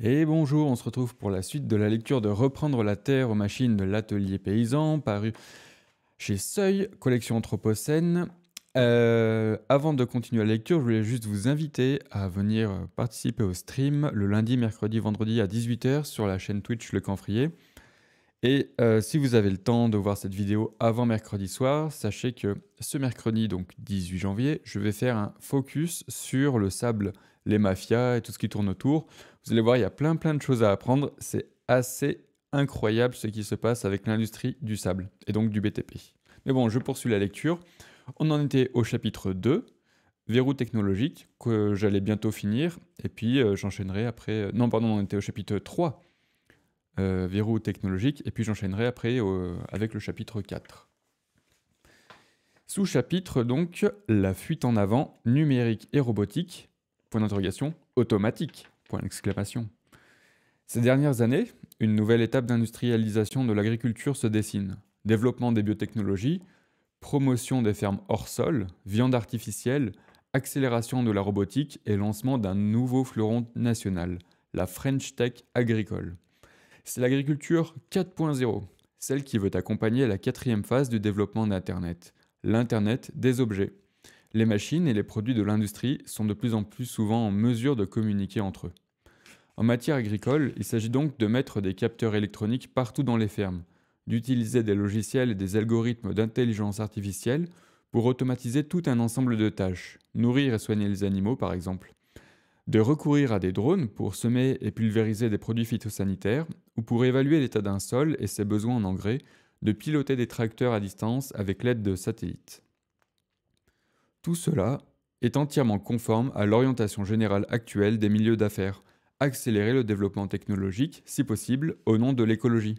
Et bonjour, on se retrouve pour la suite de la lecture de Reprendre la Terre aux machines de l'atelier paysan, paru chez Seuil, collection Anthropocène. Euh, avant de continuer la lecture, je voulais juste vous inviter à venir participer au stream le lundi, mercredi, vendredi à 18h sur la chaîne Twitch Le Canfrier. Et euh, si vous avez le temps de voir cette vidéo avant mercredi soir, sachez que ce mercredi, donc 18 janvier, je vais faire un focus sur le sable, les mafias et tout ce qui tourne autour. Vous allez voir, il y a plein plein de choses à apprendre. C'est assez incroyable ce qui se passe avec l'industrie du sable et donc du BTP. Mais bon, je poursuis la lecture. On en était au chapitre 2, verrou technologique, que j'allais bientôt finir. Et puis euh, j'enchaînerai après. Euh, non, pardon, on était au chapitre 3, euh, verrou technologique. Et puis j'enchaînerai après avec le chapitre 4. Sous-chapitre donc, la fuite en avant numérique et robotique, point d'interrogation, automatique. Ces dernières années, une nouvelle étape d'industrialisation de l'agriculture se dessine. Développement des biotechnologies, promotion des fermes hors sol, viande artificielle, accélération de la robotique et lancement d'un nouveau fleuron national, la French Tech agricole. C'est l'agriculture 4.0, celle qui veut accompagner la quatrième phase du développement d'Internet, l'Internet des objets. Les machines et les produits de l'industrie sont de plus en plus souvent en mesure de communiquer entre eux. En matière agricole, il s'agit donc de mettre des capteurs électroniques partout dans les fermes, d'utiliser des logiciels et des algorithmes d'intelligence artificielle pour automatiser tout un ensemble de tâches, nourrir et soigner les animaux par exemple, de recourir à des drones pour semer et pulvériser des produits phytosanitaires, ou pour évaluer l'état d'un sol et ses besoins en engrais, de piloter des tracteurs à distance avec l'aide de satellites. Tout cela est entièrement conforme à l'orientation générale actuelle des milieux d'affaires, accélérer le développement technologique, si possible, au nom de l'écologie.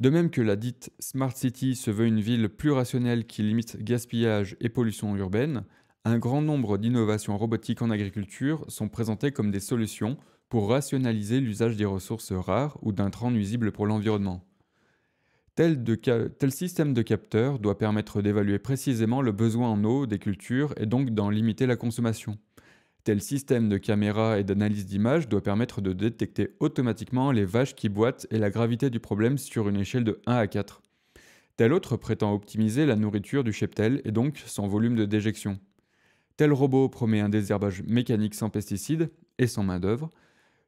De même que la dite Smart City se veut une ville plus rationnelle qui limite gaspillage et pollution urbaine, un grand nombre d'innovations robotiques en agriculture sont présentées comme des solutions pour rationaliser l'usage des ressources rares ou train nuisibles pour l'environnement. Tel, tel, système de capteurs doit permettre d'évaluer précisément le besoin en eau des cultures et donc d'en limiter la consommation. Tel système de caméra et d'analyse d'image doit permettre de détecter automatiquement les vaches qui boitent et la gravité du problème sur une échelle de 1 à 4. Tel autre prétend optimiser la nourriture du cheptel et donc son volume de déjection. Tel robot promet un désherbage mécanique sans pesticides et sans main-d'œuvre.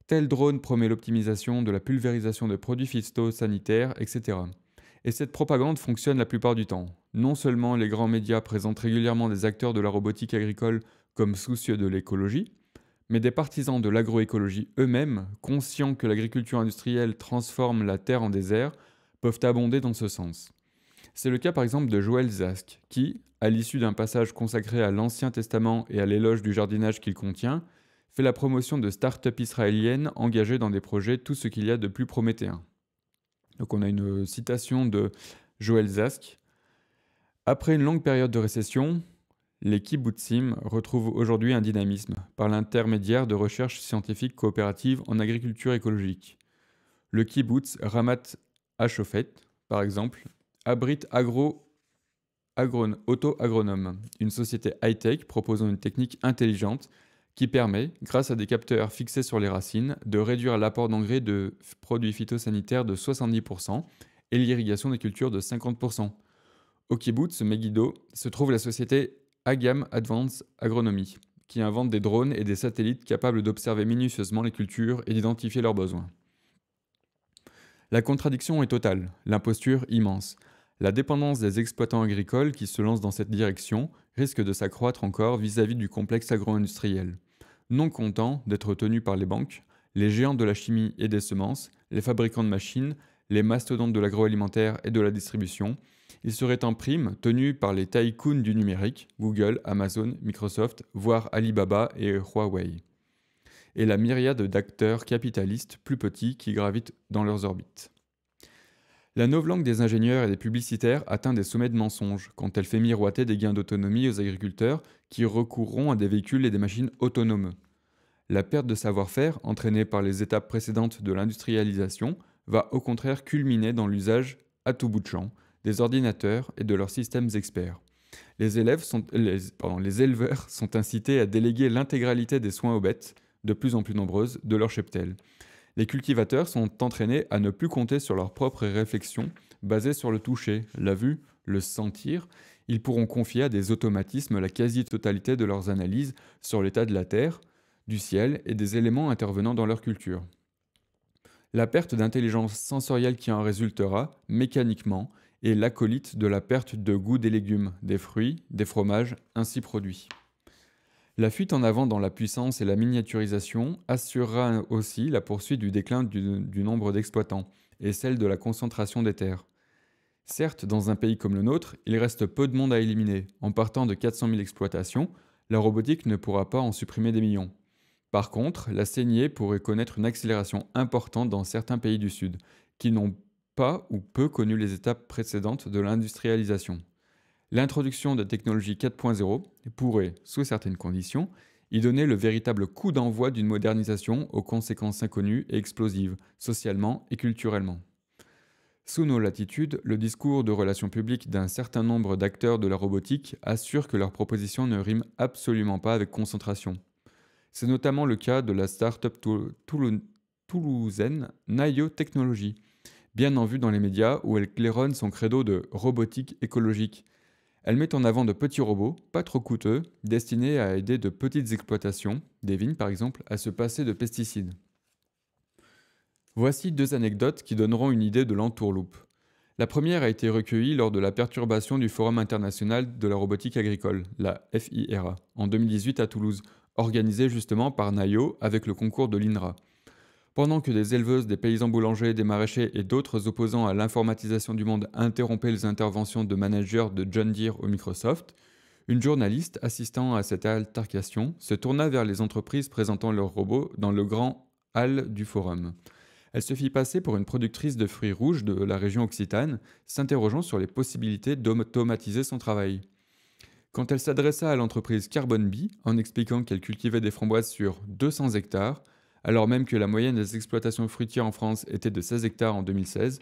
Tel drone promet l'optimisation de la pulvérisation de produits phytosanitaires, etc. Et cette propagande fonctionne la plupart du temps. Non seulement les grands médias présentent régulièrement des acteurs de la robotique agricole comme soucieux de l'écologie, mais des partisans de l'agroécologie eux-mêmes, conscients que l'agriculture industrielle transforme la terre en désert, peuvent abonder dans ce sens. C'est le cas par exemple de Joël Zask, qui, à l'issue d'un passage consacré à l'Ancien Testament et à l'éloge du jardinage qu'il contient, fait la promotion de start-up israéliennes engagées dans des projets tout ce qu'il y a de plus prométhéen. Donc on a une citation de Joël Zask. Après une longue période de récession, les kibbutzim retrouvent aujourd'hui un dynamisme par l'intermédiaire de recherches scientifiques coopératives en agriculture écologique. Le kibbutz Ramat Hachofet, par exemple, abrite Agro Agron Auto Agronome, une société high-tech proposant une technique intelligente qui permet, grâce à des capteurs fixés sur les racines, de réduire l'apport d'engrais de produits phytosanitaires de 70% et l'irrigation des cultures de 50%. Au kibbutz Megiddo se trouve la société AGAM Advanced Agronomy, qui invente des drones et des satellites capables d'observer minutieusement les cultures et d'identifier leurs besoins. La contradiction est totale, l'imposture immense. La dépendance des exploitants agricoles qui se lancent dans cette direction risque de s'accroître encore vis-à-vis du complexe agro-industriel. Non content d'être tenus par les banques, les géants de la chimie et des semences, les fabricants de machines, les mastodontes de l'agroalimentaire et de la distribution, il serait en prime tenu par les tycoons du numérique, Google, Amazon, Microsoft, voire Alibaba et Huawei, et la myriade d'acteurs capitalistes plus petits qui gravitent dans leurs orbites. La novlangue des ingénieurs et des publicitaires atteint des sommets de mensonges quand elle fait miroiter des gains d'autonomie aux agriculteurs qui recourront à des véhicules et des machines autonomes. La perte de savoir-faire, entraînée par les étapes précédentes de l'industrialisation, va au contraire culminer dans l'usage à tout bout de champ, des ordinateurs et de leurs systèmes experts. Les, sont, éleveurs sont incités à déléguer l'intégralité des soins aux bêtes, de plus en plus nombreuses, de leur cheptel. Les cultivateurs sont entraînés à ne plus compter sur leurs propres réflexions basées sur le toucher, la vue, le sentir. Ils pourront confier à des automatismes la quasi-totalité de leurs analyses sur l'état de la terre, du ciel et des éléments intervenant dans leur culture. La perte d'intelligence sensorielle qui en résultera, mécaniquement, et l'acolyte de la perte de goût des légumes, des fruits, des fromages ainsi produits. La fuite en avant dans la puissance et la miniaturisation assurera aussi la poursuite du déclin du, nombre d'exploitants et celle de la concentration des terres. Certes, dans un pays comme le nôtre, il reste peu de monde à éliminer. En partant de 400 000 exploitations, la robotique ne pourra pas en supprimer des millions. Par contre, la saignée pourrait connaître une accélération importante dans certains pays du Sud, qui n'ont pas ou peu connu les étapes précédentes de l'industrialisation. L'introduction de technologie 4.0 pourrait, sous certaines conditions, y donner le véritable coup d'envoi d'une modernisation aux conséquences inconnues et explosives, socialement et culturellement. Sous nos latitudes, le discours de relations publiques d'un certain nombre d'acteurs de la robotique assure que leurs propositions ne riment absolument pas avec concentration. C'est notamment le cas de la start-up toulousaine Nayo Technologies, bien en vue dans les médias où elle claironne son credo de robotique écologique. Elle met en avant de petits robots, pas trop coûteux, destinés à aider de petites exploitations, des vignes par exemple, à se passer de pesticides. Voici deux anecdotes qui donneront une idée de l'entourloupe. La première a été recueillie lors de la perturbation du Forum international de la robotique agricole, la FIRA, en 2018 à Toulouse, organisée justement par NAIO avec le concours de l'INRA. Pendant que des éleveuses, des paysans boulangers, des maraîchers et d'autres opposants à l'informatisation du monde interrompaient les interventions de managers de John Deere ou Microsoft, une journaliste assistant à cette altercation se tourna vers les entreprises présentant leurs robots dans le grand hall du forum. Elle se fit passer pour une productrice de fruits rouges de la région Occitane, s'interrogeant sur les possibilités d'automatiser son travail. Quand elle s'adressa à l'entreprise Carbon B en expliquant qu'elle cultivait des framboises sur 200 hectares, alors même que la moyenne des exploitations fruitières en France était de 16 hectares en 2016,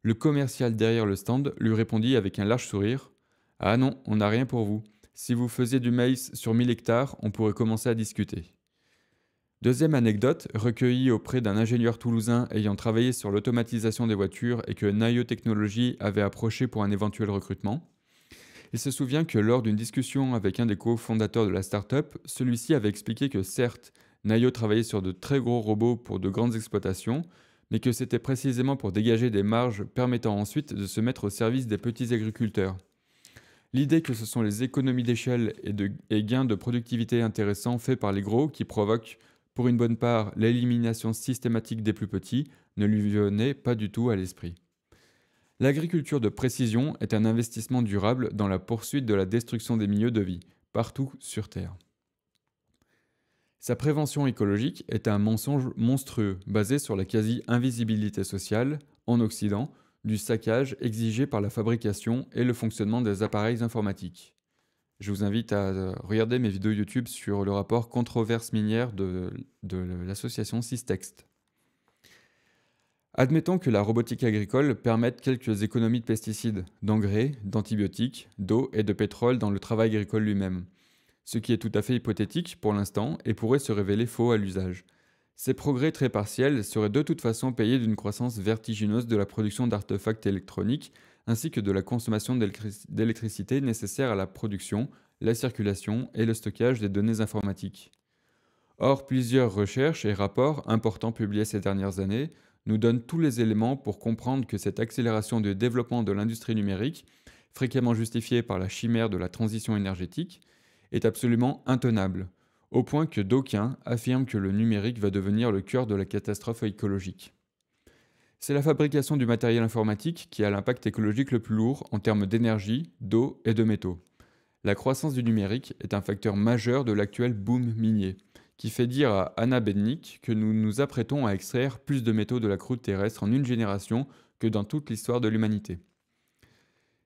le commercial derrière le stand lui répondit avec un large sourire Ah non, on n'a rien pour vous. Si vous faisiez du maïs sur 1000 hectares, on pourrait commencer à discuter. Deuxième anecdote, recueillie auprès d'un ingénieur toulousain ayant travaillé sur l'automatisation des voitures et que Nayo Technologies avait approché pour un éventuel recrutement. Il se souvient que lors d'une discussion avec un des cofondateurs de la start-up, celui-ci avait expliqué que certes, Nayo travaillait sur de très gros robots pour de grandes exploitations, mais que c'était précisément pour dégager des marges permettant ensuite de se mettre au service des petits agriculteurs. L'idée que ce sont les économies d'échelle et, gains de productivité intéressants faits par les gros qui provoquent, pour une bonne part, l'élimination systématique des plus petits ne lui venait pas du tout à l'esprit. L'agriculture de précision est un investissement durable dans la poursuite de la destruction des milieux de vie, partout sur Terre. Sa prévention écologique est un mensonge monstrueux basé sur la quasi-invisibilité sociale, en Occident, du saccage exigé par la fabrication et le fonctionnement des appareils informatiques. Je vous invite à euh, regarder mes vidéos YouTube sur le rapport controverse minière de, l'association Systext. Admettons que la robotique agricole permette quelques économies de pesticides, d'engrais, d'antibiotiques, d'eau et de pétrole dans le travail agricole lui-même ce qui est tout à fait hypothétique pour l'instant et pourrait se révéler faux à l'usage. Ces progrès très partiels seraient de toute façon payés d'une croissance vertigineuse de la production d'artefacts électroniques ainsi que de la consommation d'électricité nécessaire à la production, la circulation et le stockage des données informatiques. Or, plusieurs recherches et rapports importants publiés ces dernières années nous donnent tous les éléments pour comprendre que cette accélération du développement de l'industrie numérique, fréquemment justifiée par la chimère de la transition énergétique, est absolument intenable, au point que d'aucuns affirment que le numérique va devenir le cœur de la catastrophe écologique. C'est la fabrication du matériel informatique qui a l'impact écologique le plus lourd en termes d'énergie, d'eau et de métaux. La croissance du numérique est un facteur majeur de l'actuel boom minier, qui fait dire à Anna Bednik que nous nous apprêtons à extraire plus de métaux de la croûte terrestre en une génération que dans toute l'histoire de l'humanité.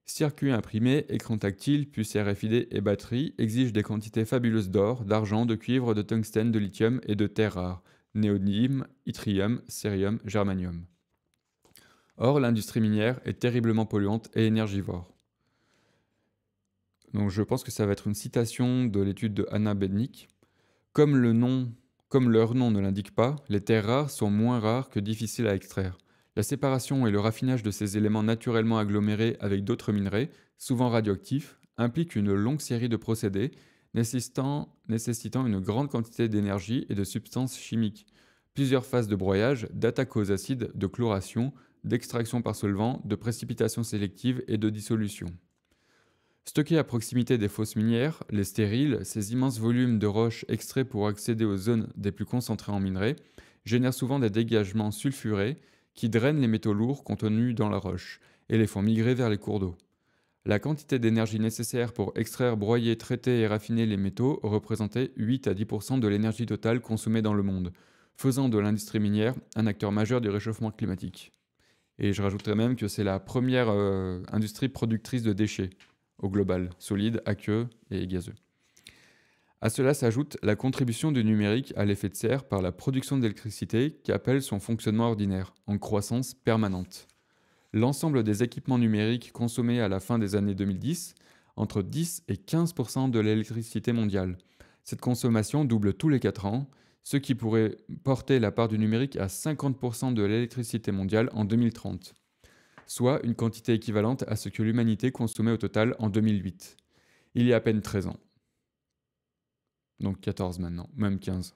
Circuit imprimés, écran tactile, puces RFID et batteries exigent des quantités fabuleuses d'or, d'argent, de cuivre, de tungstène, de lithium et de terres rares, néodyme, yttrium, cérium, germanium. Or, l'industrie minière est terriblement polluante et énergivore. Donc je pense que ça va être une citation de l'étude de Anna Bednick. Comme, le nom, comme leur nom ne l'indique pas, les terres rares sont moins rares que difficiles à extraire. La séparation et le raffinage de ces éléments naturellement agglomérés avec d'autres minerais, souvent radioactifs, impliquent une longue série de procédés nécessitant, une grande quantité d'énergie et de substances chimiques. Plusieurs phases de broyage, d'attaque aux acides, de chloration, d'extraction par solvant, de précipitation sélective et de dissolution. Stockés à proximité des fosses minières, les stériles, ces immenses volumes de roches extraits pour accéder aux zones des plus concentrées en minerais, génèrent souvent des dégagements sulfurés qui drainent les métaux lourds contenus dans la roche et les font migrer vers les cours d'eau. La quantité d'énergie nécessaire pour extraire, broyer, traiter et raffiner les métaux représentait 8 à 10 de l'énergie totale consommée dans le monde, faisant de l'industrie minière un acteur majeur du réchauffement climatique. Et je rajouterai même que c'est la première euh, industrie productrice de déchets au global, solide, aqueux et gazeux. À cela s'ajoute la contribution du numérique à l'effet de serre par la production d'électricité qui appelle son fonctionnement ordinaire, en croissance permanente. L'ensemble des équipements numériques consommés à la fin des années 2010, entre 10 et 15 de l'électricité mondiale. Cette consommation double tous les 4 ans, ce qui pourrait porter la part du numérique à 50% de l'électricité mondiale en 2030, soit une quantité équivalente à ce que l'humanité consommait au total en 2008, il y a à peine 13 ans donc 14 maintenant, même 15.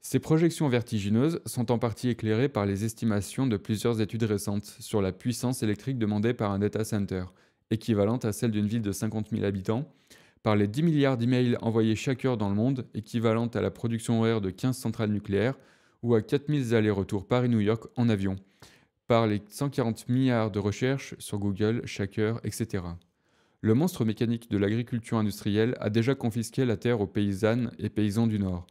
Ces projections vertigineuses sont en partie éclairées par les estimations de plusieurs études récentes sur la puissance électrique demandée par un data center, équivalente à celle d'une ville de 50 000 habitants, par les 10 milliards d'emails envoyés chaque heure dans le monde, équivalente à la production horaire de 15 centrales nucléaires, ou à 4000 allers-retours Paris-New York en avion, par les 140 milliards de recherches sur Google chaque heure, etc le monstre mécanique de l'agriculture industrielle a déjà confisqué la terre aux paysannes et paysans du Nord.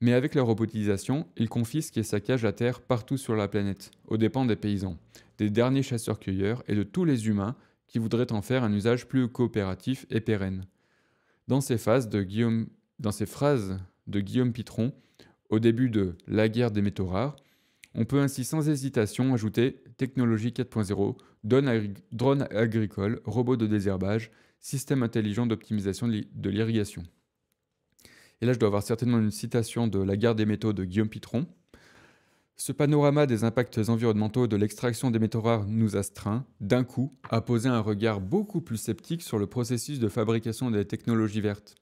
Mais avec la robotisation, il confisque et saccage la terre partout sur la planète, aux dépens des paysans, des derniers chasseurs-cueilleurs et de tous les humains qui voudraient en faire un usage plus coopératif et pérenne. Dans ces, dans ces phrases de Guillaume Pitron, au début de La guerre des métaux rares, on peut ainsi sans hésitation ajouter Technologie 4.0 drones agricoles, robots de désherbage, système intelligent d'optimisation de l'irrigation. Et là, je dois avoir certainement une citation de La guerre des métaux de Guillaume Pitron. Ce panorama des impacts environnementaux de l'extraction des métaux rares nous astreint, d'un coup, à poser un regard beaucoup plus sceptique sur le processus de fabrication des technologies vertes.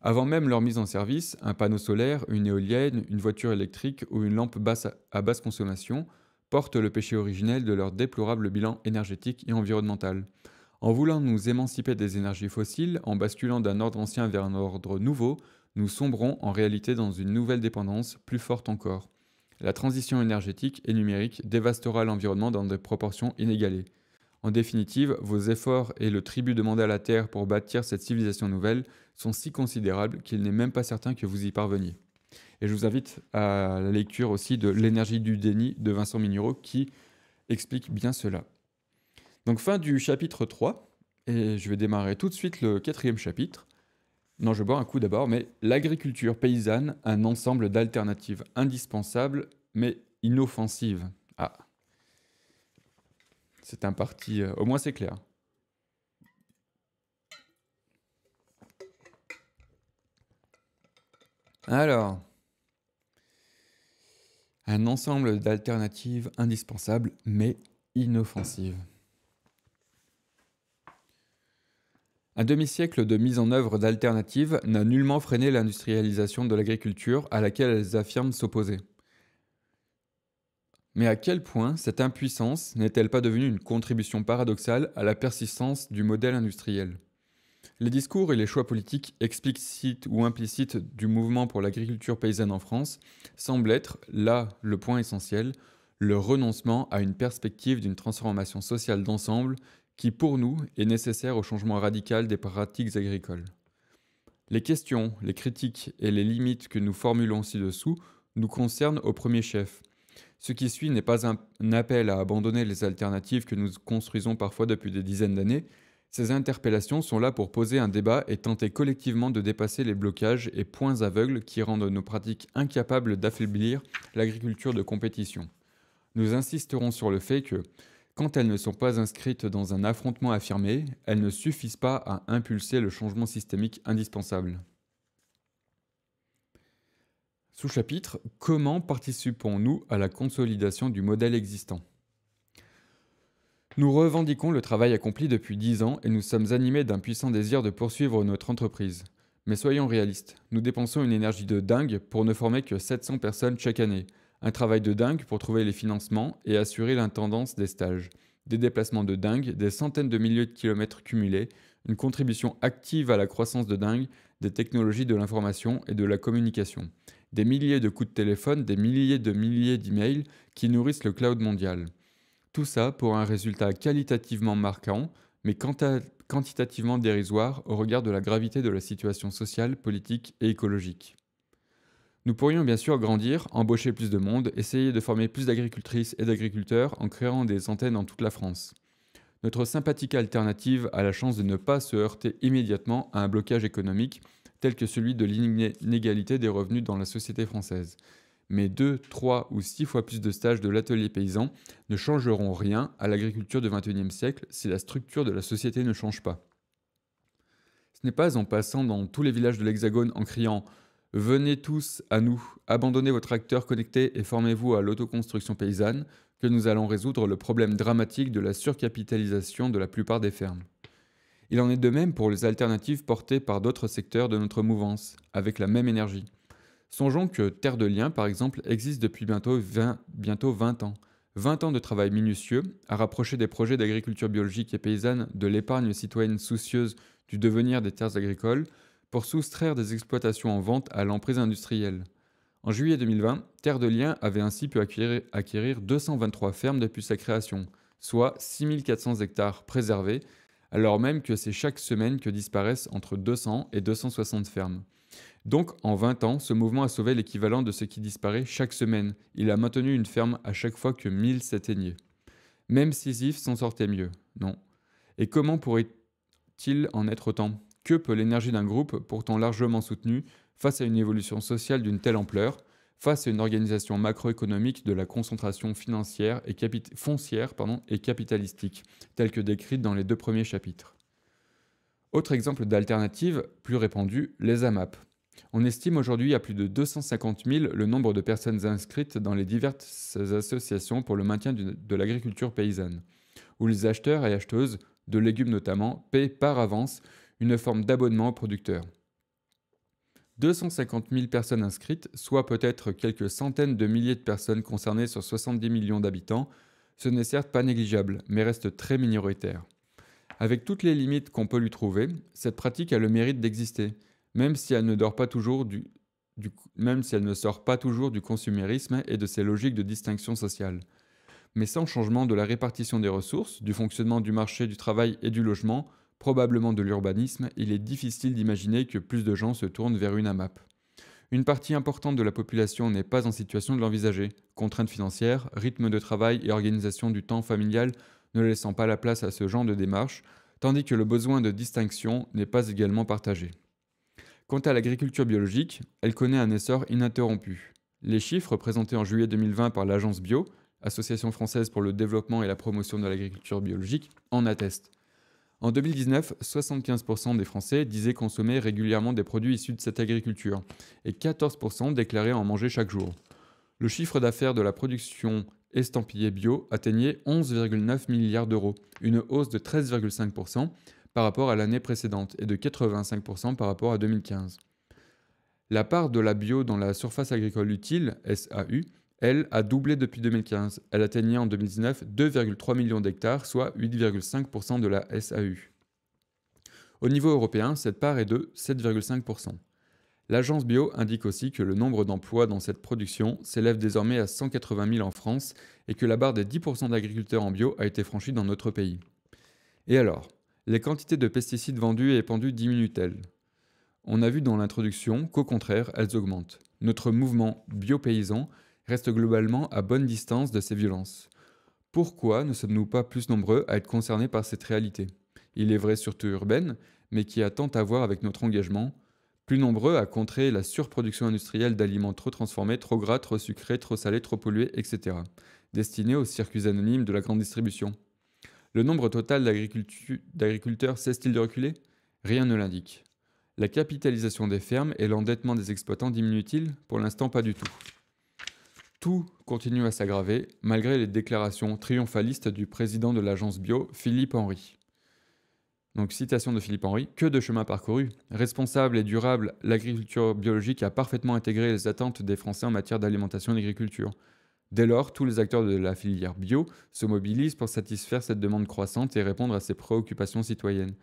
Avant même leur mise en service, un panneau solaire, une éolienne, une voiture électrique ou une lampe basse à basse consommation portent le péché originel de leur déplorable bilan énergétique et environnemental. En voulant nous émanciper des énergies fossiles, en basculant d'un ordre ancien vers un ordre nouveau, nous sombrons en réalité dans une nouvelle dépendance, plus forte encore. La transition énergétique et numérique dévastera l'environnement dans des proportions inégalées. En définitive, vos efforts et le tribut demandé à la Terre pour bâtir cette civilisation nouvelle sont si considérables qu'il n'est même pas certain que vous y parveniez. Et je vous invite à la lecture aussi de L'énergie du déni de Vincent Mignereau qui explique bien cela. Donc fin du chapitre 3, et je vais démarrer tout de suite le quatrième chapitre. Non, je bois un coup d'abord, mais l'agriculture paysanne, un ensemble d'alternatives indispensables mais inoffensives. Ah. C'est un parti, euh, au moins c'est clair. Alors, un ensemble d'alternatives indispensables mais inoffensives. Un demi-siècle de mise en œuvre d'alternatives n'a nullement freiné l'industrialisation de l'agriculture à laquelle elles affirment s'opposer. Mais à quel point cette impuissance n'est-elle pas devenue une contribution paradoxale à la persistance du modèle industriel les discours et les choix politiques explicites ou implicites du mouvement pour l'agriculture paysanne en France semblent être, là, le point essentiel, le renoncement à une perspective d'une transformation sociale d'ensemble qui, pour nous, est nécessaire au changement radical des pratiques agricoles. Les questions, les critiques et les limites que nous formulons ci-dessous nous concernent au premier chef. Ce qui suit n'est pas un appel à abandonner les alternatives que nous construisons parfois depuis des dizaines d'années, ces interpellations sont là pour poser un débat et tenter collectivement de dépasser les blocages et points aveugles qui rendent nos pratiques incapables d'affaiblir l'agriculture de compétition. Nous insisterons sur le fait que, quand elles ne sont pas inscrites dans un affrontement affirmé, elles ne suffisent pas à impulser le changement systémique indispensable. Sous-chapitre Comment participons-nous à la consolidation du modèle existant nous revendiquons le travail accompli depuis 10 ans et nous sommes animés d'un puissant désir de poursuivre notre entreprise. Mais soyons réalistes, nous dépensons une énergie de dingue pour ne former que 700 personnes chaque année, un travail de dingue pour trouver les financements et assurer l'intendance des stages, des déplacements de dingue, des centaines de milliers de kilomètres cumulés, une contribution active à la croissance de dingue des technologies de l'information et de la communication, des milliers de coups de téléphone, des milliers de milliers d'emails qui nourrissent le cloud mondial. Tout ça pour un résultat qualitativement marquant, mais quantitativement dérisoire au regard de la gravité de la situation sociale, politique et écologique. Nous pourrions bien sûr grandir, embaucher plus de monde, essayer de former plus d'agricultrices et d'agriculteurs en créant des antennes en toute la France. Notre sympathique alternative a la chance de ne pas se heurter immédiatement à un blocage économique tel que celui de l'inégalité des revenus dans la société française mais deux, trois ou six fois plus de stages de l'atelier paysan ne changeront rien à l'agriculture du XXIe siècle si la structure de la société ne change pas. Ce n'est pas en passant dans tous les villages de l'Hexagone en criant Venez tous à nous, abandonnez votre acteur connecté et formez-vous à l'autoconstruction paysanne que nous allons résoudre le problème dramatique de la surcapitalisation de la plupart des fermes. Il en est de même pour les alternatives portées par d'autres secteurs de notre mouvance, avec la même énergie. Songeons que Terre de Liens, par exemple, existe depuis bientôt 20, ans. 20 ans de travail minutieux à rapprocher des projets d'agriculture biologique et paysanne de l'épargne citoyenne soucieuse du devenir des terres agricoles pour soustraire des exploitations en vente à l'emprise industrielle. En juillet 2020, Terre de Liens avait ainsi pu acquérir, acquérir 223 fermes depuis sa création, soit 6400 hectares préservés, alors même que c'est chaque semaine que disparaissent entre 200 et 260 fermes. Donc, en 20 ans, ce mouvement a sauvé l'équivalent de ce qui disparaît chaque semaine. Il a maintenu une ferme à chaque fois que 1000 s'éteignaient. Même Sisyphe s'en sortait mieux, non Et comment pourrait-il en être autant Que peut l'énergie d'un groupe, pourtant largement soutenu, face à une évolution sociale d'une telle ampleur, face à une organisation macroéconomique de la concentration financière et foncière et capitalistique, telle que décrite dans les deux premiers chapitres Autre exemple d'alternative plus répandue, les AMAP. On estime aujourd'hui à plus de 250 000 le nombre de personnes inscrites dans les diverses associations pour le maintien de l'agriculture paysanne, où les acheteurs et acheteuses, de légumes notamment, paient par avance une forme d'abonnement aux producteurs. 250 000 personnes inscrites, soit peut-être quelques centaines de milliers de personnes concernées sur 70 millions d'habitants, ce n'est certes pas négligeable, mais reste très minoritaire. Avec toutes les limites qu'on peut lui trouver, cette pratique a le mérite d'exister même si elle ne dort pas toujours du, même si elle ne sort pas toujours du consumérisme et de ses logiques de distinction sociale. Mais sans changement de la répartition des ressources, du fonctionnement du marché du travail et du logement, probablement de l'urbanisme, il est difficile d'imaginer que plus de gens se tournent vers une AMAP. Une partie importante de la population n'est pas en situation de l'envisager, contraintes financières, rythme de travail et organisation du temps familial ne laissant pas la place à ce genre de démarche, tandis que le besoin de distinction n'est pas également partagé. Quant à l'agriculture biologique, elle connaît un essor ininterrompu. Les chiffres présentés en juillet 2020 par l'Agence Bio, Association française pour le développement et la promotion de l'agriculture biologique, en attestent. En 2019, 75% des Français disaient consommer régulièrement des produits issus de cette agriculture, et 14% déclaraient en manger chaque jour. Le chiffre d'affaires de la production estampillée bio atteignait 11,9 milliards d'euros, une hausse de 13,5%, par rapport à l'année précédente et de 85% par rapport à 2015. La part de la bio dans la surface agricole utile, SAU, elle, a doublé depuis 2015. Elle atteignait en 2019 2,3 millions d'hectares, soit 8,5% de la SAU. Au niveau européen, cette part est de 7,5%. L'agence bio indique aussi que le nombre d'emplois dans cette production s'élève désormais à 180 000 en France et que la barre des 10% d'agriculteurs en bio a été franchie dans notre pays. Et alors les quantités de pesticides vendus et épandus diminuent-elles On a vu dans l'introduction qu'au contraire, elles augmentent. Notre mouvement biopaysan reste globalement à bonne distance de ces violences. Pourquoi ne sommes-nous pas plus nombreux à être concernés par cette réalité Il est vrai surtout urbaine, mais qui a tant à voir avec notre engagement, plus nombreux à contrer la surproduction industrielle d'aliments trop transformés, trop gras, trop sucrés, trop salés, trop pollués, etc., destinés aux circuits anonymes de la grande distribution. Le nombre total d'agriculteurs cesse-t-il de reculer Rien ne l'indique. La capitalisation des fermes et l'endettement des exploitants diminuent-ils Pour l'instant, pas du tout. Tout continue à s'aggraver, malgré les déclarations triomphalistes du président de l'agence bio, Philippe Henry. Donc, citation de Philippe Henry Que de chemin parcouru Responsable et durable, l'agriculture biologique a parfaitement intégré les attentes des Français en matière d'alimentation et d'agriculture. Dès lors, tous les acteurs de la filière bio se mobilisent pour satisfaire cette demande croissante et répondre à ces préoccupations citoyennes.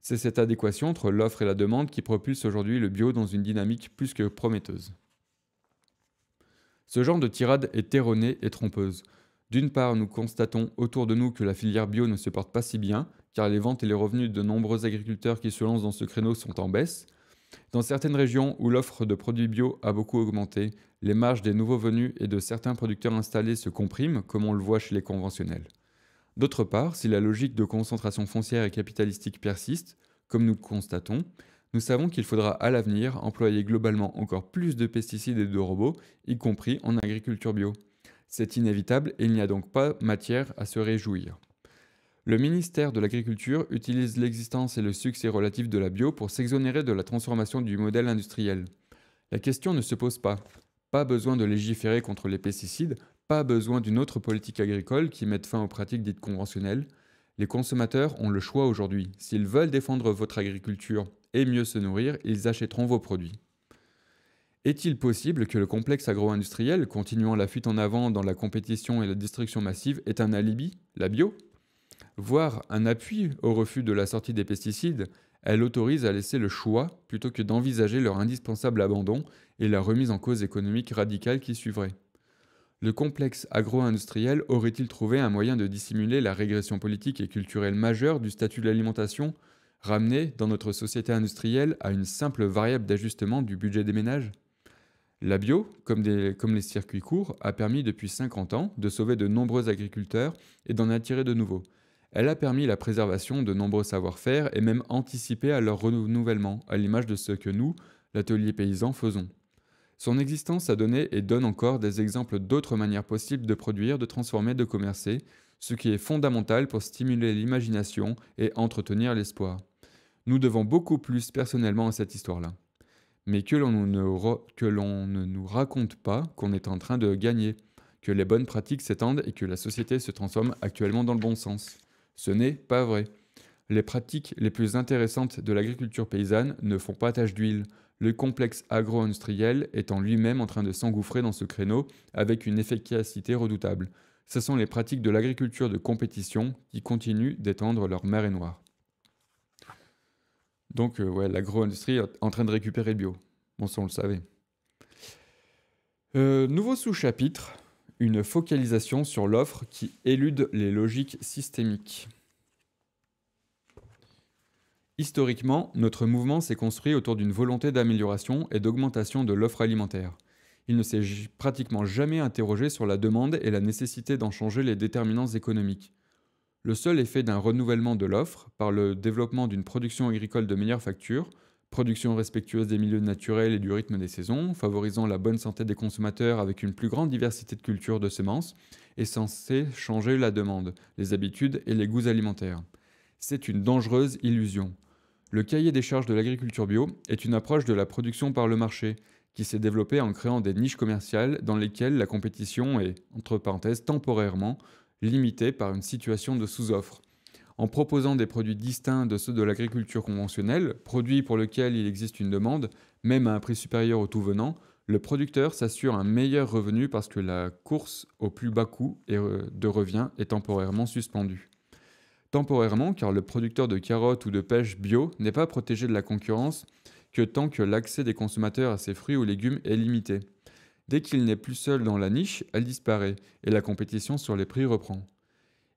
C'est cette adéquation entre l'offre et la demande qui propulse aujourd'hui le bio dans une dynamique plus que prometteuse. Ce genre de tirade est erronée et trompeuse. D'une part, nous constatons autour de nous que la filière bio ne se porte pas si bien, car les ventes et les revenus de nombreux agriculteurs qui se lancent dans ce créneau sont en baisse. Dans certaines régions où l'offre de produits bio a beaucoup augmenté, les marges des nouveaux venus et de certains producteurs installés se compriment, comme on le voit chez les conventionnels. D'autre part, si la logique de concentration foncière et capitalistique persiste, comme nous le constatons, nous savons qu'il faudra à l'avenir employer globalement encore plus de pesticides et de robots, y compris en agriculture bio. C'est inévitable et il n'y a donc pas matière à se réjouir. Le ministère de l'Agriculture utilise l'existence et le succès relatif de la bio pour s'exonérer de la transformation du modèle industriel. La question ne se pose pas. Pas besoin de légiférer contre les pesticides, pas besoin d'une autre politique agricole qui mette fin aux pratiques dites conventionnelles. Les consommateurs ont le choix aujourd'hui. S'ils veulent défendre votre agriculture et mieux se nourrir, ils achèteront vos produits. Est-il possible que le complexe agro-industriel, continuant la fuite en avant dans la compétition et la destruction massive, est un alibi, la bio Voire un appui au refus de la sortie des pesticides, elle autorise à laisser le choix plutôt que d'envisager leur indispensable abandon et la remise en cause économique radicale qui suivrait. Le complexe agro-industriel aurait-il trouvé un moyen de dissimuler la régression politique et culturelle majeure du statut de l'alimentation, ramenée dans notre société industrielle à une simple variable d'ajustement du budget des ménages La bio, comme, comme les circuits courts, a permis depuis 50 ans de sauver de nombreux agriculteurs et d'en attirer de nouveaux. Elle a permis la préservation de nombreux savoir-faire et même anticipé à leur renouvellement, à l'image de ce que nous, l'atelier paysan, faisons. Son existence a donné et donne encore des exemples d'autres manières possibles de produire, de transformer, de commercer, ce qui est fondamental pour stimuler l'imagination et entretenir l'espoir. Nous devons beaucoup plus personnellement à cette histoire-là. Mais que l'on ne, ne nous raconte pas qu'on est en train de gagner, que les bonnes pratiques s'étendent et que la société se transforme actuellement dans le bon sens. Ce n'est pas vrai. Les pratiques les plus intéressantes de l'agriculture paysanne ne font pas tache d'huile le complexe agro-industriel est en lui-même en train de s'engouffrer dans ce créneau avec une efficacité redoutable. Ce sont les pratiques de l'agriculture de compétition qui continuent d'étendre leur et noire. Donc, euh, ouais, l'agro-industrie est en train de récupérer le bio. Bon, ça, on le savait. Euh, nouveau sous-chapitre, une focalisation sur l'offre qui élude les logiques systémiques. Historiquement, notre mouvement s'est construit autour d'une volonté d'amélioration et d'augmentation de l'offre alimentaire. Il ne s'est pratiquement jamais interrogé sur la demande et la nécessité d'en changer les déterminants économiques. Le seul effet d'un renouvellement de l'offre, par le développement d'une production agricole de meilleure facture, production respectueuse des milieux naturels et du rythme des saisons, favorisant la bonne santé des consommateurs avec une plus grande diversité de cultures de semences, est censé changer la demande, les habitudes et les goûts alimentaires. C'est une dangereuse illusion. Le cahier des charges de l'agriculture bio est une approche de la production par le marché, qui s'est développée en créant des niches commerciales dans lesquelles la compétition est, entre parenthèses, temporairement limitée par une situation de sous-offre. En proposant des produits distincts de ceux de l'agriculture conventionnelle, produits pour lesquels il existe une demande, même à un prix supérieur au tout venant, le producteur s'assure un meilleur revenu parce que la course au plus bas coût de revient est temporairement suspendue temporairement car le producteur de carottes ou de pêches bio n'est pas protégé de la concurrence que tant que l'accès des consommateurs à ses fruits ou légumes est limité. Dès qu'il n'est plus seul dans la niche, elle disparaît et la compétition sur les prix reprend.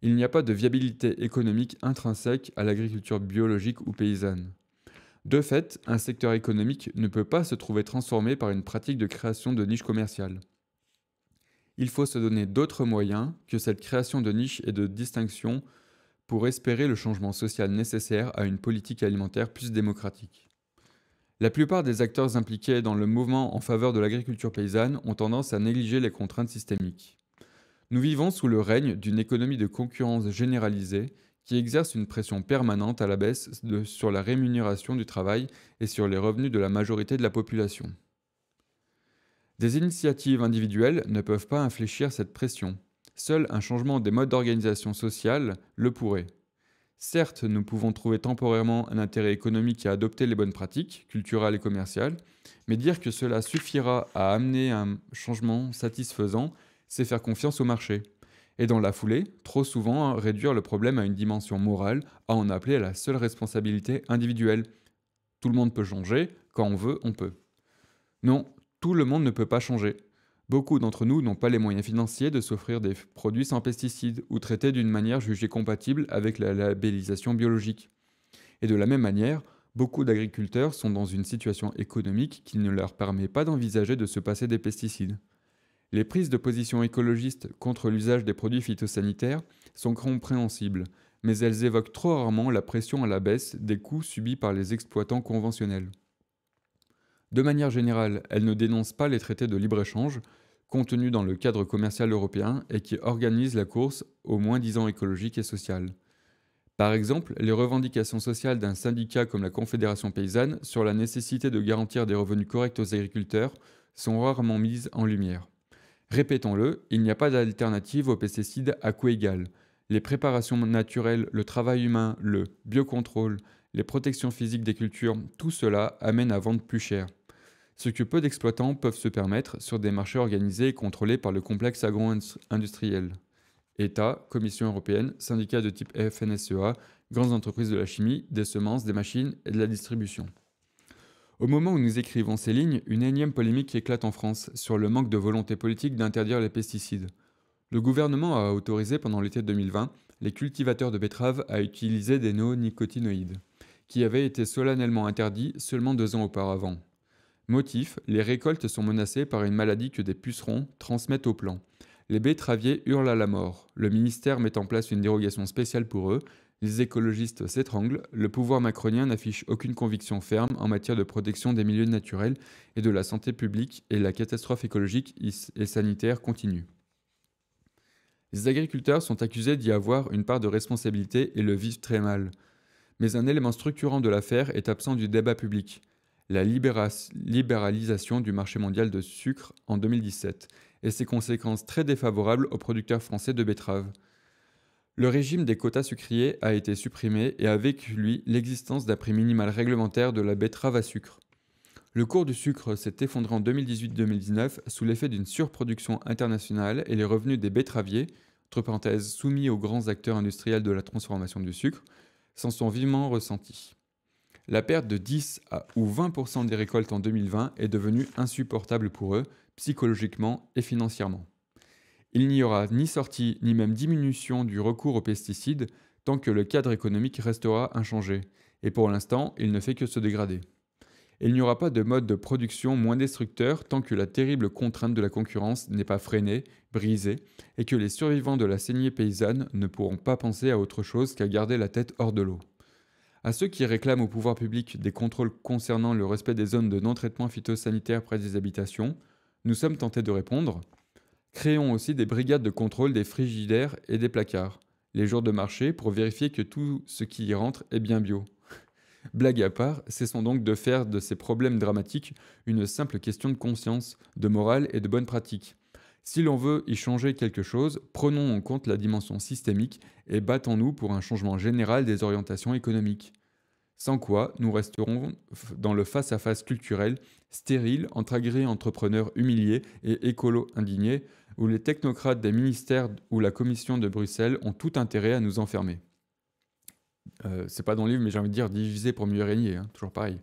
Il n'y a pas de viabilité économique intrinsèque à l'agriculture biologique ou paysanne. De fait, un secteur économique ne peut pas se trouver transformé par une pratique de création de niches commerciales. Il faut se donner d'autres moyens que cette création de niches et de distinctions pour espérer le changement social nécessaire à une politique alimentaire plus démocratique. La plupart des acteurs impliqués dans le mouvement en faveur de l'agriculture paysanne ont tendance à négliger les contraintes systémiques. Nous vivons sous le règne d'une économie de concurrence généralisée qui exerce une pression permanente à la baisse sur la rémunération du travail et sur les revenus de la majorité de la population. Des initiatives individuelles ne peuvent pas infléchir cette pression, Seul un changement des modes d'organisation sociale le pourrait. Certes, nous pouvons trouver temporairement un intérêt économique à adopter les bonnes pratiques, culturelles et commerciales, mais dire que cela suffira à amener un changement satisfaisant, c'est faire confiance au marché. Et dans la foulée, trop souvent, réduire le problème à une dimension morale, à en appeler à la seule responsabilité individuelle. Tout le monde peut changer, quand on veut, on peut. Non, tout le monde ne peut pas changer. Beaucoup d'entre nous n'ont pas les moyens financiers de s'offrir des produits sans pesticides ou traités d'une manière jugée compatible avec la labellisation biologique. Et de la même manière, beaucoup d'agriculteurs sont dans une situation économique qui ne leur permet pas d'envisager de se passer des pesticides. Les prises de position écologistes contre l'usage des produits phytosanitaires sont compréhensibles, mais elles évoquent trop rarement la pression à la baisse des coûts subis par les exploitants conventionnels. De manière générale, elles ne dénoncent pas les traités de libre-échange, Contenu dans le cadre commercial européen et qui organise la course au moins-disant écologique et social. Par exemple, les revendications sociales d'un syndicat comme la Confédération paysanne sur la nécessité de garantir des revenus corrects aux agriculteurs sont rarement mises en lumière. Répétons-le, il n'y a pas d'alternative aux pesticides à coût égal. Les préparations naturelles, le travail humain, le biocontrôle, les protections physiques des cultures, tout cela amène à vendre plus cher ce que peu d'exploitants peuvent se permettre sur des marchés organisés et contrôlés par le complexe agro-industriel. État, Commission européenne, syndicats de type FNSEA, grandes entreprises de la chimie, des semences, des machines et de la distribution. Au moment où nous écrivons ces lignes, une énième polémique éclate en France sur le manque de volonté politique d'interdire les pesticides. Le gouvernement a autorisé pendant l'été 2020 les cultivateurs de betteraves à utiliser des néonicotinoïdes, qui avaient été solennellement interdits seulement deux ans auparavant. Motif, les récoltes sont menacées par une maladie que des pucerons transmettent aux plants. Les betteraviers hurlent à la mort. Le ministère met en place une dérogation spéciale pour eux. Les écologistes s'étranglent. Le pouvoir macronien n'affiche aucune conviction ferme en matière de protection des milieux naturels et de la santé publique et la catastrophe écologique et sanitaire continue. Les agriculteurs sont accusés d'y avoir une part de responsabilité et le vivent très mal. Mais un élément structurant de l'affaire est absent du débat public la libéralisation du marché mondial de sucre en 2017 et ses conséquences très défavorables aux producteurs français de betteraves. Le régime des quotas sucriers a été supprimé et avec lui l'existence d'un prix minimal réglementaire de la betterave à sucre. Le cours du sucre s'est effondré en 2018-2019 sous l'effet d'une surproduction internationale et les revenus des betteraviers, entre parenthèses soumis aux grands acteurs industriels de la transformation du sucre, s'en sont vivement ressentis. La perte de 10 à, ou 20% des récoltes en 2020 est devenue insupportable pour eux, psychologiquement et financièrement. Il n'y aura ni sortie ni même diminution du recours aux pesticides tant que le cadre économique restera inchangé, et pour l'instant il ne fait que se dégrader. Il n'y aura pas de mode de production moins destructeur tant que la terrible contrainte de la concurrence n'est pas freinée, brisée, et que les survivants de la saignée paysanne ne pourront pas penser à autre chose qu'à garder la tête hors de l'eau. À ceux qui réclament au pouvoir public des contrôles concernant le respect des zones de non-traitement phytosanitaire près des habitations, nous sommes tentés de répondre Créons aussi des brigades de contrôle des frigidaires et des placards, les jours de marché, pour vérifier que tout ce qui y rentre est bien bio. Blague à part, cessons donc de faire de ces problèmes dramatiques une simple question de conscience, de morale et de bonne pratique. Si l'on veut y changer quelque chose, prenons en compte la dimension systémique et battons-nous pour un changement général des orientations économiques. Sans quoi, nous resterons dans le face-à-face culturel stérile entre agréés entrepreneurs humiliés et écolos indignés, où les technocrates des ministères ou la commission de Bruxelles ont tout intérêt à nous enfermer. Euh, c'est pas dans le livre, mais j'ai envie de dire diviser pour mieux régner, hein, toujours pareil.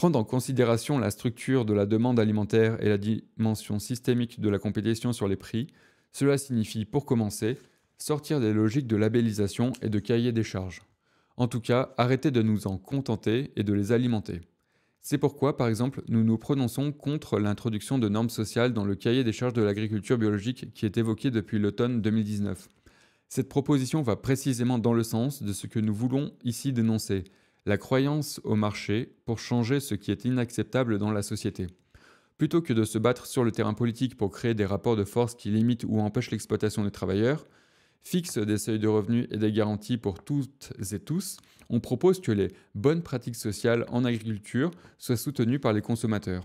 Prendre en considération la structure de la demande alimentaire et la dimension systémique de la compétition sur les prix, cela signifie, pour commencer, sortir des logiques de labellisation et de cahier des charges. En tout cas, arrêter de nous en contenter et de les alimenter. C'est pourquoi, par exemple, nous nous prononçons contre l'introduction de normes sociales dans le cahier des charges de l'agriculture biologique qui est évoqué depuis l'automne 2019. Cette proposition va précisément dans le sens de ce que nous voulons ici dénoncer, la croyance au marché pour changer ce qui est inacceptable dans la société. Plutôt que de se battre sur le terrain politique pour créer des rapports de force qui limitent ou empêchent l'exploitation des travailleurs, fixe des seuils de revenus et des garanties pour toutes et tous, on propose que les bonnes pratiques sociales en agriculture soient soutenues par les consommateurs.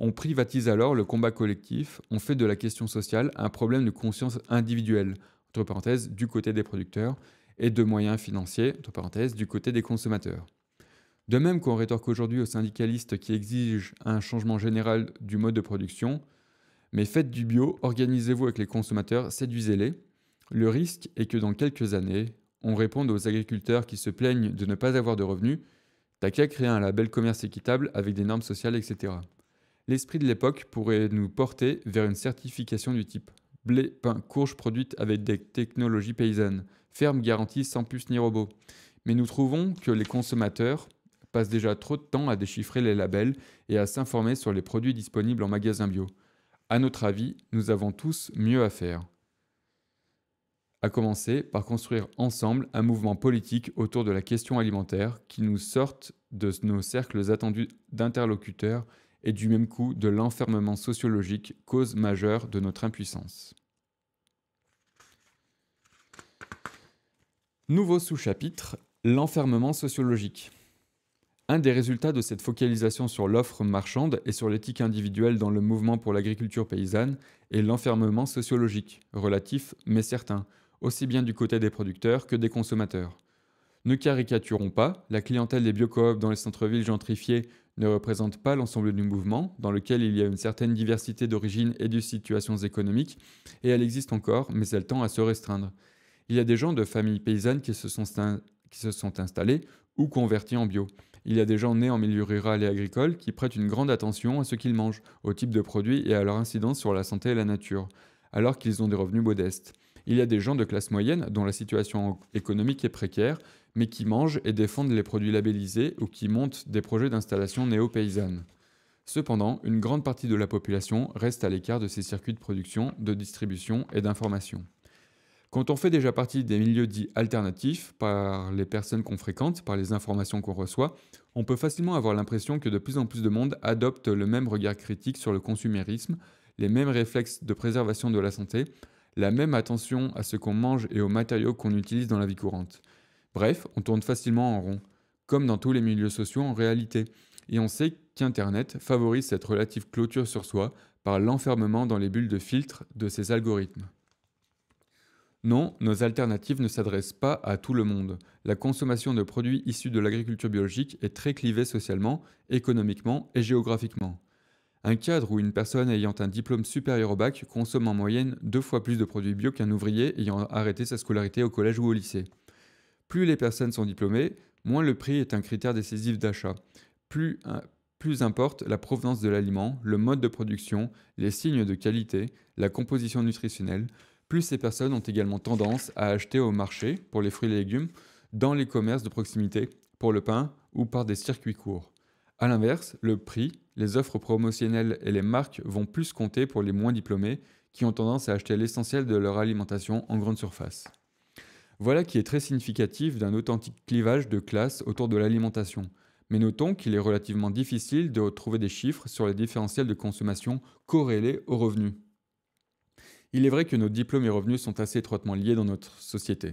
On privatise alors le combat collectif, on fait de la question sociale un problème de conscience individuelle, entre parenthèses, du côté des producteurs, et de moyens financiers, entre parenthèses, du côté des consommateurs. De même qu'on rétorque aujourd'hui aux syndicalistes qui exigent un changement général du mode de production, mais faites du bio, organisez-vous avec les consommateurs, séduisez-les. Le risque est que dans quelques années, on réponde aux agriculteurs qui se plaignent de ne pas avoir de revenus T'as qu'à créer un label commerce équitable avec des normes sociales, etc. L'esprit de l'époque pourrait nous porter vers une certification du type blé, pain, courge produite avec des technologies paysannes, ferme garantie sans puce ni robot. Mais nous trouvons que les consommateurs passent déjà trop de temps à déchiffrer les labels et à s'informer sur les produits disponibles en magasin bio. À notre avis, nous avons tous mieux à faire. À commencer par construire ensemble un mouvement politique autour de la question alimentaire qui nous sorte de nos cercles attendus d'interlocuteurs et du même coup de l'enfermement sociologique, cause majeure de notre impuissance. Nouveau sous-chapitre, l'enfermement sociologique. Un des résultats de cette focalisation sur l'offre marchande et sur l'éthique individuelle dans le mouvement pour l'agriculture paysanne est l'enfermement sociologique, relatif mais certain, aussi bien du côté des producteurs que des consommateurs. Ne caricaturons pas, la clientèle des biocoops dans les centres-villes gentrifiés ne représente pas l'ensemble du mouvement, dans lequel il y a une certaine diversité d'origines et de situations économiques, et elle existe encore, mais elle tend à se restreindre. Il y a des gens de familles paysannes qui se sont, qui se sont installés ou convertis en bio. Il y a des gens nés en milieu rural et agricole qui prêtent une grande attention à ce qu'ils mangent, au type de produits et à leur incidence sur la santé et la nature, alors qu'ils ont des revenus modestes. Il y a des gens de classe moyenne dont la situation économique est précaire, mais qui mangent et défendent les produits labellisés ou qui montent des projets d'installation néo-paysanne. Cependant, une grande partie de la population reste à l'écart de ces circuits de production, de distribution et d'information. Quand on fait déjà partie des milieux dits alternatifs, par les personnes qu'on fréquente, par les informations qu'on reçoit, on peut facilement avoir l'impression que de plus en plus de monde adopte le même regard critique sur le consumérisme, les mêmes réflexes de préservation de la santé, la même attention à ce qu'on mange et aux matériaux qu'on utilise dans la vie courante. Bref, on tourne facilement en rond, comme dans tous les milieux sociaux en réalité. Et on sait qu'Internet favorise cette relative clôture sur soi par l'enfermement dans les bulles de filtre de ses algorithmes. Non, nos alternatives ne s'adressent pas à tout le monde. La consommation de produits issus de l'agriculture biologique est très clivée socialement, économiquement et géographiquement. Un cadre où une personne ayant un diplôme supérieur au bac consomme en moyenne deux fois plus de produits bio qu'un ouvrier ayant arrêté sa scolarité au collège ou au lycée. Plus les personnes sont diplômées, moins le prix est un critère décisif d'achat. Plus, euh, plus importe la provenance de l'aliment, le mode de production, les signes de qualité, la composition nutritionnelle, plus ces personnes ont également tendance à acheter au marché pour les fruits et légumes dans les commerces de proximité, pour le pain ou par des circuits courts. A l'inverse, le prix, les offres promotionnelles et les marques vont plus compter pour les moins diplômés qui ont tendance à acheter l'essentiel de leur alimentation en grande surface. Voilà qui est très significatif d'un authentique clivage de classe autour de l'alimentation. Mais notons qu'il est relativement difficile de retrouver des chiffres sur les différentiels de consommation corrélés aux revenus. Il est vrai que nos diplômes et revenus sont assez étroitement liés dans notre société.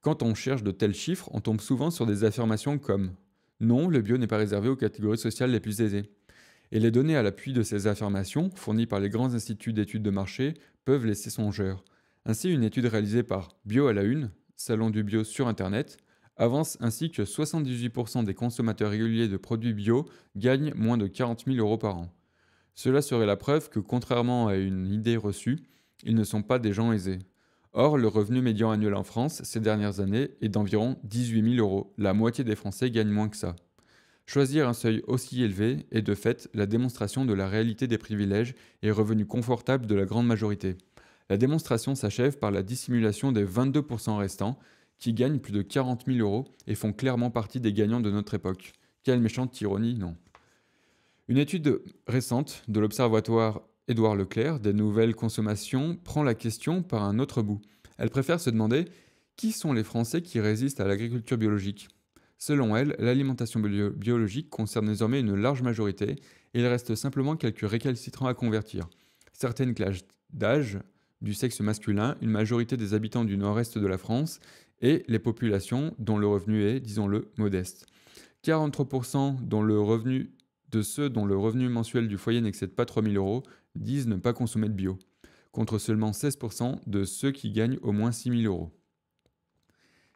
Quand on cherche de tels chiffres, on tombe souvent sur des affirmations comme ⁇ Non, le bio n'est pas réservé aux catégories sociales les plus aisées ⁇ Et les données à l'appui de ces affirmations, fournies par les grands instituts d'études de marché, peuvent laisser songeur. Ainsi, une étude réalisée par Bio à la Une, Salon du Bio sur Internet, avance ainsi que 78% des consommateurs réguliers de produits bio gagnent moins de 40 000 euros par an. Cela serait la preuve que, contrairement à une idée reçue, ils ne sont pas des gens aisés. Or, le revenu médian annuel en France ces dernières années est d'environ 18 000 euros. La moitié des Français gagnent moins que ça. Choisir un seuil aussi élevé est de fait la démonstration de la réalité des privilèges et revenus confortables de la grande majorité. La démonstration s'achève par la dissimulation des 22% restants qui gagnent plus de 40 000 euros et font clairement partie des gagnants de notre époque. Quelle méchante ironie, non une étude récente de l'Observatoire Édouard Leclerc, des nouvelles consommations, prend la question par un autre bout. Elle préfère se demander qui sont les Français qui résistent à l'agriculture biologique. Selon elle, l'alimentation biologique concerne désormais une large majorité et il reste simplement quelques récalcitrants à convertir. Certaines classes d'âge, du sexe masculin, une majorité des habitants du nord-est de la France et les populations dont le revenu est, disons-le, modeste. 43% dont le revenu de ceux dont le revenu mensuel du foyer n'excède pas 000 euros disent ne pas consommer de bio, contre seulement 16% de ceux qui gagnent au moins 000 euros.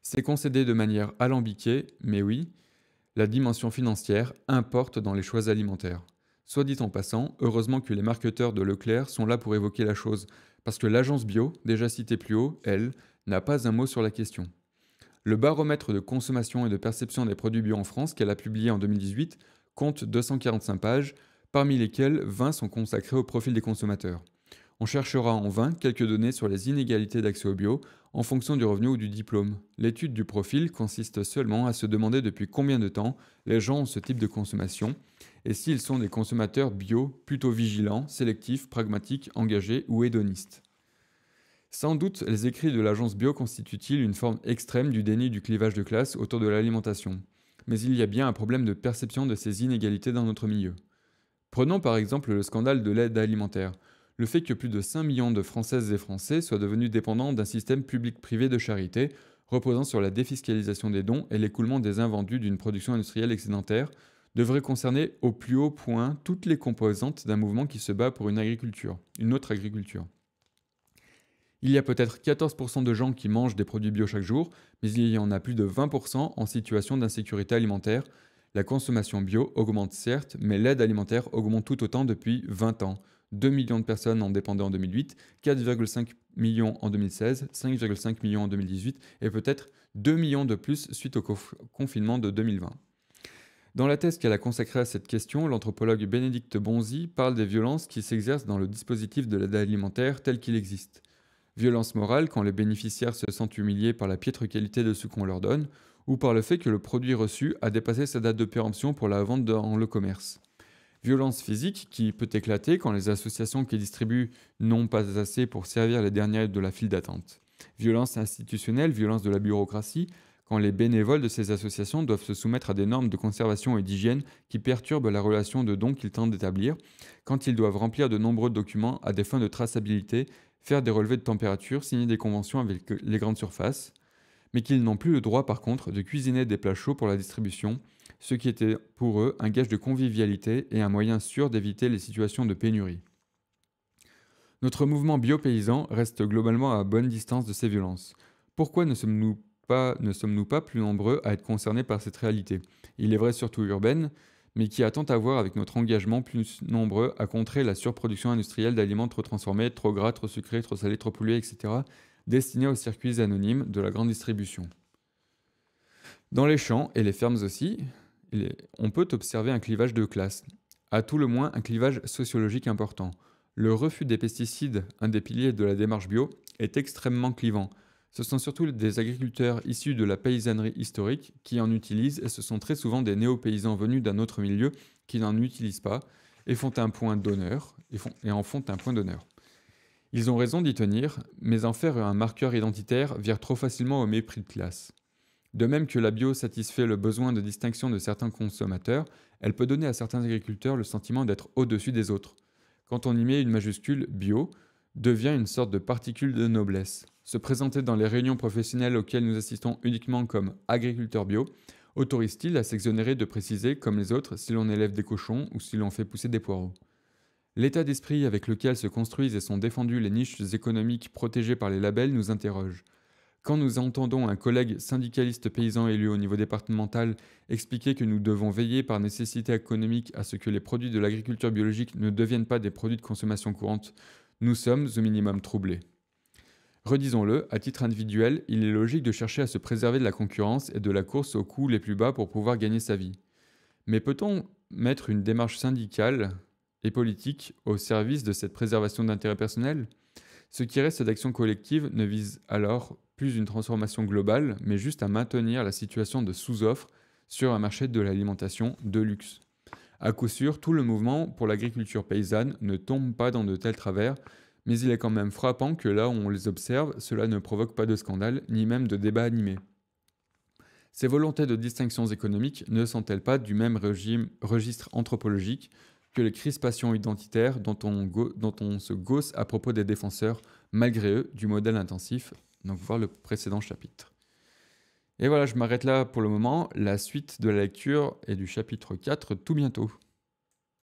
C'est concédé de manière alambiquée, mais oui, la dimension financière importe dans les choix alimentaires. Soit dit en passant, heureusement que les marketeurs de Leclerc sont là pour évoquer la chose, parce que l'agence bio, déjà citée plus haut, elle, n'a pas un mot sur la question. Le baromètre de consommation et de perception des produits bio en France qu'elle a publié en 2018 compte 245 pages, parmi lesquelles 20 sont consacrées au profil des consommateurs. On cherchera en vain quelques données sur les inégalités d'accès au bio en fonction du revenu ou du diplôme. L'étude du profil consiste seulement à se demander depuis combien de temps les gens ont ce type de consommation et s'ils sont des consommateurs bio plutôt vigilants, sélectifs, pragmatiques, engagés ou hédonistes. Sans doute, les écrits de l'agence bio constituent-ils une forme extrême du déni du clivage de classe autour de l'alimentation mais il y a bien un problème de perception de ces inégalités dans notre milieu. Prenons par exemple le scandale de l'aide alimentaire, le fait que plus de 5 millions de Françaises et Français soient devenus dépendants d'un système public-privé de charité reposant sur la défiscalisation des dons et l'écoulement des invendus d'une production industrielle excédentaire devrait concerner au plus haut point toutes les composantes d'un mouvement qui se bat pour une agriculture, une autre agriculture. Il y a peut-être 14% de gens qui mangent des produits bio chaque jour, mais il y en a plus de 20% en situation d'insécurité alimentaire. La consommation bio augmente certes, mais l'aide alimentaire augmente tout autant depuis 20 ans. 2 millions de personnes en dépendaient en 2008, 4,5 millions en 2016, 5,5 millions en 2018 et peut-être 2 millions de plus suite au confinement de 2020. Dans la thèse qu'elle a consacrée à cette question, l'anthropologue Bénédicte Bonzi parle des violences qui s'exercent dans le dispositif de l'aide alimentaire tel qu'il existe. Violence morale quand les bénéficiaires se sentent humiliés par la piètre qualité de ce qu'on leur donne, ou par le fait que le produit reçu a dépassé sa date de péremption pour la vente dans le commerce. Violence physique qui peut éclater quand les associations qui distribuent n'ont pas assez pour servir les dernières de la file d'attente. Violence institutionnelle, violence de la bureaucratie, quand les bénévoles de ces associations doivent se soumettre à des normes de conservation et d'hygiène qui perturbent la relation de dons qu'ils tentent d'établir, quand ils doivent remplir de nombreux documents à des fins de traçabilité faire des relevés de température, signer des conventions avec les grandes surfaces, mais qu'ils n'ont plus le droit par contre de cuisiner des plats chauds pour la distribution, ce qui était pour eux un gage de convivialité et un moyen sûr d'éviter les situations de pénurie. Notre mouvement biopaysan reste globalement à bonne distance de ces violences. Pourquoi ne sommes-nous pas, ne sommes-nous pas plus nombreux à être concernés par cette réalité Il est vrai surtout urbaine, mais qui a tant à voir avec notre engagement plus nombreux à contrer la surproduction industrielle d'aliments trop transformés, trop gras, trop sucrés, trop salés, trop pollués, etc., destinés aux circuits anonymes de la grande distribution. Dans les champs et les fermes aussi, on peut observer un clivage de classe, à tout le moins un clivage sociologique important. Le refus des pesticides, un des piliers de la démarche bio, est extrêmement clivant. Ce sont surtout des agriculteurs issus de la paysannerie historique qui en utilisent et ce sont très souvent des néo-paysans venus d'un autre milieu qui n'en utilisent pas et font un point d'honneur et, en font un point d'honneur. Ils ont raison d'y tenir, mais en faire un marqueur identitaire vire trop facilement au mépris de classe. De même que la bio satisfait le besoin de distinction de certains consommateurs, elle peut donner à certains agriculteurs le sentiment d'être au-dessus des autres. Quand on y met une majuscule bio, devient une sorte de particule de noblesse. Se présenter dans les réunions professionnelles auxquelles nous assistons uniquement comme agriculteurs bio autorise-t-il à s'exonérer de préciser, comme les autres, si l'on élève des cochons ou si l'on fait pousser des poireaux L'état d'esprit avec lequel se construisent et sont défendues les niches économiques protégées par les labels nous interroge. Quand nous entendons un collègue syndicaliste paysan élu au niveau départemental expliquer que nous devons veiller par nécessité économique à ce que les produits de l'agriculture biologique ne deviennent pas des produits de consommation courante, nous sommes au minimum troublés. Redisons-le, à titre individuel, il est logique de chercher à se préserver de la concurrence et de la course aux coûts les plus bas pour pouvoir gagner sa vie. Mais peut-on mettre une démarche syndicale et politique au service de cette préservation d'intérêts personnels Ce qui reste d'action collective ne vise alors plus une transformation globale, mais juste à maintenir la situation de sous-offre sur un marché de l'alimentation de luxe. À coup sûr, tout le mouvement pour l'agriculture paysanne ne tombe pas dans de tels travers, mais il est quand même frappant que là où on les observe, cela ne provoque pas de scandale, ni même de débat animé. Ces volontés de distinctions économiques ne sont-elles pas du même registre anthropologique que les crispations identitaires dont on, dont on se gausse à propos des défenseurs, malgré eux, du modèle intensif Donc voir le précédent chapitre. Et voilà, je m'arrête là pour le moment. La suite de la lecture est du chapitre 4 tout bientôt.